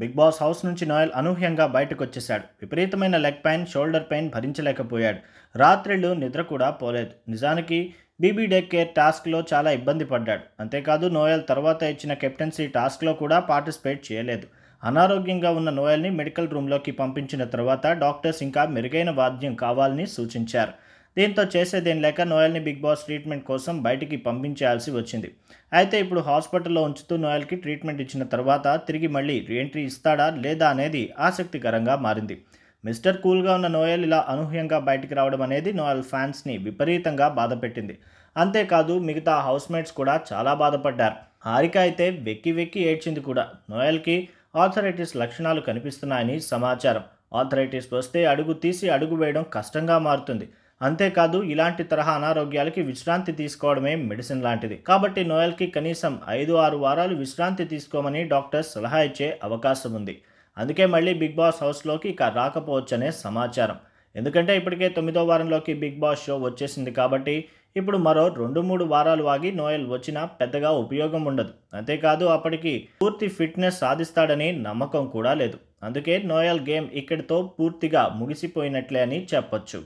big boss house నుంచి Noel అనూహ్యంగా బయటకు వచ్చేశాడు విపరీతమైన లెగ్ పెయిన్ షోల్డర్ పెయిన్ భరించలేకపోయాడు రాత్రిళ్ళు నిద్ర కూడా పోలేదు నిజానికి బీబీ డెక్ కేర్ టాస్క్లో చాలా ఇబ్బంది పడ్డాడు అంతేకాదు నోయల్ తర్వాత ఇచ్చిన కెప్టెన్సీ టాస్క్లో కూడా పార్టిసిపేట్ చేయలేదు అనారోగ్యంగా ఉన్న నోయల్ని మెడికల్ రూమ్లోకి పంపించిన తర్వాత డాక్టర్స్ ఇంకా మెరుగైన వాద్యం కావాలని సూచించారు దీంతో చేసేదేం లేక నోయల్ని బిగ్ బాస్ ట్రీట్మెంట్ కోసం బయటికి పంపించాల్సి వచ్చింది అయితే ఇప్పుడు హాస్పిటల్లో ఉంచుతూ నోయల్కి ట్రీట్మెంట్ ఇచ్చిన తర్వాత తిరిగి మళ్ళీ రీఎంట్రీ ఇస్తాడా లేదా అనేది ఆసక్తికరంగా మారింది మిస్టర్ కూల్గా ఉన్న నోయల్ ఇలా అనూహ్యంగా బయటికి రావడం అనేది నోయల్ ఫ్యాన్స్ని విపరీతంగా బాధపెట్టింది అంతేకాదు మిగతా హౌస్మేట్స్ కూడా చాలా బాధపడ్డారు హారిక అయితే వెక్కి వెక్కి ఏడ్చింది కూడా నోయల్కి ఆర్థరైటిస్ లక్షణాలు కనిపిస్తున్నాయని సమాచారం ఆర్థరైటిస్ వస్తే అడుగు తీసి అడుగు వేయడం కష్టంగా మారుతుంది అంతేకాదు ఇలాంటి తరహా అనారోగ్యాలకి విశ్రాంతి తీసుకోవడమే మెడిసిన్ లాంటిది కాబట్టి నోయల్కి కనీసం ఐదు ఆరు వారాలు విశ్రాంతి తీసుకోమని డాక్టర్స్ సలహా ఇచ్చే అవకాశం ఉంది అందుకే మళ్ళీ బిగ్ బాస్ హౌస్లోకి ఇక రాకపోవచ్చనే సమాచారం ఎందుకంటే ఇప్పటికే తొమ్మిదో వారంలోకి బిగ్ బాస్ షో వచ్చేసింది కాబట్టి ఇప్పుడు మరో రెండు మూడు వారాలు ఆగి నోయల్ వచ్చినా పెద్దగా ఉపయోగం ఉండదు అంతేకాదు అప్పటికి పూర్తి ఫిట్నెస్ సాధిస్తాడని నమ్మకం కూడా లేదు అందుకే నోయల్ గేమ్ ఇక్కడితో పూర్తిగా ముగిసిపోయినట్లే అని చెప్పొచ్చు